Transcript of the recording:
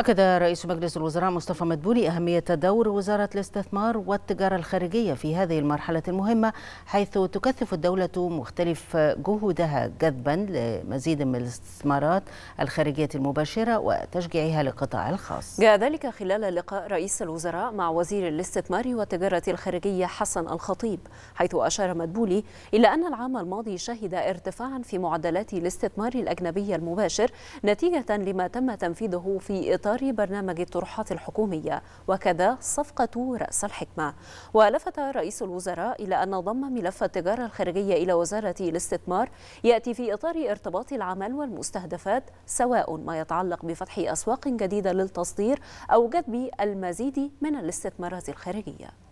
أكد رئيس مجلس الوزراء مصطفى مدبولي أهمية دور وزارة الاستثمار والتجارة الخارجية في هذه المرحلة المهمة حيث تكثف الدولة مختلف جهودها جذبا لمزيد من الاستثمارات الخارجية المباشرة وتشجيعها للقطاع الخاص. جاء ذلك خلال لقاء رئيس الوزراء مع وزير الاستثمار والتجارة الخارجية حسن الخطيب حيث أشار مدبولي إلى أن العام الماضي شهد ارتفاعا في معدلات الاستثمار الأجنبي المباشر نتيجة لما تم تنفيذه في إطار إطار برنامج الطروحات الحكومية وكذا صفقة رأس الحكمة ولفت رئيس الوزراء إلى أن ضم ملف التجارة الخارجية إلى وزارة الاستثمار يأتي في إطار ارتباط العمل والمستهدفات سواء ما يتعلق بفتح أسواق جديدة للتصدير أو جذب المزيد من الاستثمارات الخارجية